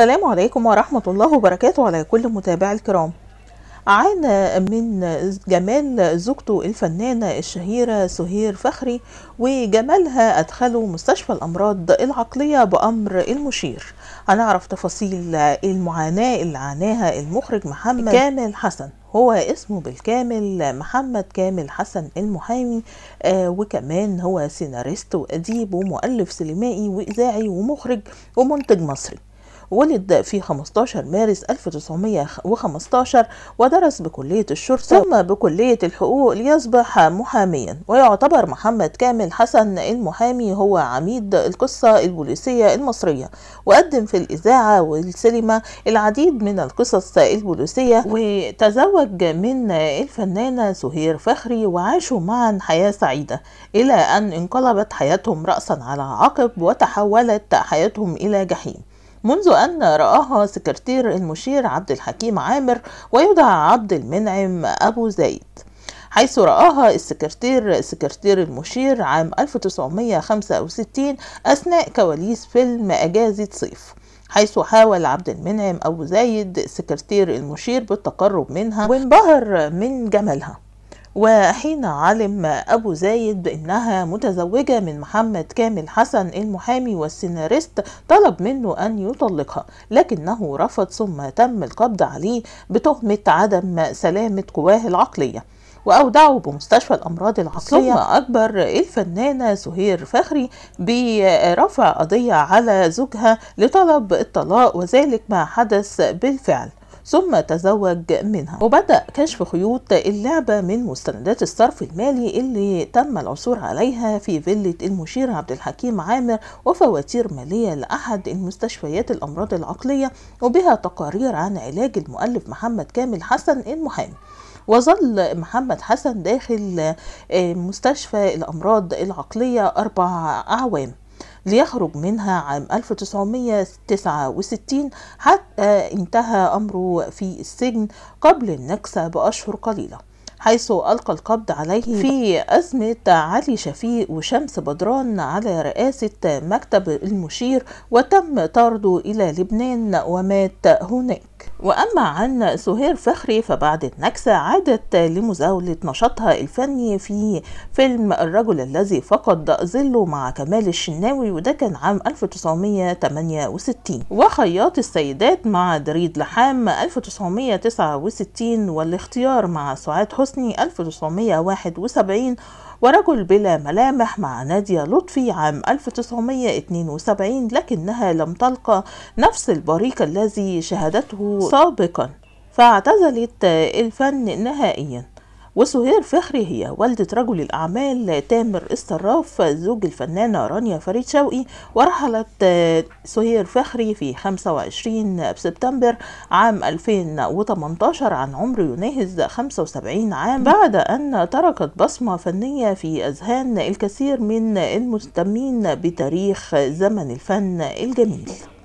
السلام عليكم ورحمة الله وبركاته على كل متابعي الكرام عانى من جمال زوجته الفنانة الشهيرة سهير فخري وجمالها أدخلوا مستشفى الأمراض العقلية بأمر المشير هنعرف تفاصيل المعاناة اللي عاناها المخرج محمد كامل حسن هو اسمه بالكامل محمد كامل حسن المحامي آه وكمان هو سيناريست وأديب ومؤلف سينمائي وإذاعي ومخرج ومنتج مصري ولد في 15 مارس 1915 ودرس بكلية الشرطة ثم بكلية الحقوق ليصبح محاميا ويعتبر محمد كامل حسن المحامي هو عميد القصة البوليسية المصرية وقدم في الإذاعة والسينما العديد من القصص البوليسية وتزوج من الفنانة سهير فخري وعاشوا معا حياة سعيدة إلى أن انقلبت حياتهم رأسا على عقب وتحولت حياتهم إلى جحيم منذ أن رآها سكرتير المشير عبد الحكيم عامر ويدعى عبد المنعم أبو زيد حيث رآها السكرتير سكرتير المشير عام 1965 أثناء كواليس فيلم أجازة صيف حيث حاول عبد المنعم أبو زايد سكرتير المشير بالتقرب منها وانبهر من جمالها وحين علم أبو زايد بأنها متزوجة من محمد كامل حسن المحامي والسيناريست طلب منه أن يطلقها لكنه رفض ثم تم القبض عليه بتهمة عدم سلامة قواه العقلية وأودعه بمستشفى الأمراض العقلية ثم أكبر الفنانة سهير فخري برفع قضية على زوجها لطلب الطلاق وذلك ما حدث بالفعل ثم تزوج منها وبدأ كشف خيوط اللعبة من مستندات الصرف المالي اللي تم العثور عليها في فيلة المشير عبد الحكيم عامر وفواتير مالية لأحد المستشفيات الأمراض العقلية وبها تقارير عن علاج المؤلف محمد كامل حسن المحامي وظل محمد حسن داخل آه، مستشفى الأمراض العقلية أربع أعوام ليخرج منها عام 1969 حتى انتهى أمره في السجن قبل النكسة بأشهر قليلة حيث ألقى القبض عليه في أزمة علي شفيق وشمس بدران على رئاسة مكتب المشير وتم طرده إلى لبنان ومات هناك وأما عن سهير فخري فبعد النكسة عادت لمزاولة نشاطها الفني في فيلم الرجل الذي فقد ظله مع كمال الشناوي وده كان عام 1968 وخياط السيدات مع دريد لحام 1969 والاختيار مع سعاد حسني حسني 1971 ورجل بلا ملامح مع نادية لطفي عام 1972 لكنها لم تلقى نفس البريق الذي شهدته سابقا فاعتزلت الفن نهائيا وسهير فخري هي والدة رجل الأعمال تامر الصراف زوج الفنانة رانيا فريد شوقي ورحلت آه، سهير فخري في 25 سبتمبر عام 2018 عن عمر يناهز 75 عام بعد أن تركت بصمة فنية في أذهان الكثير من المهتمين بتاريخ زمن الفن الجميل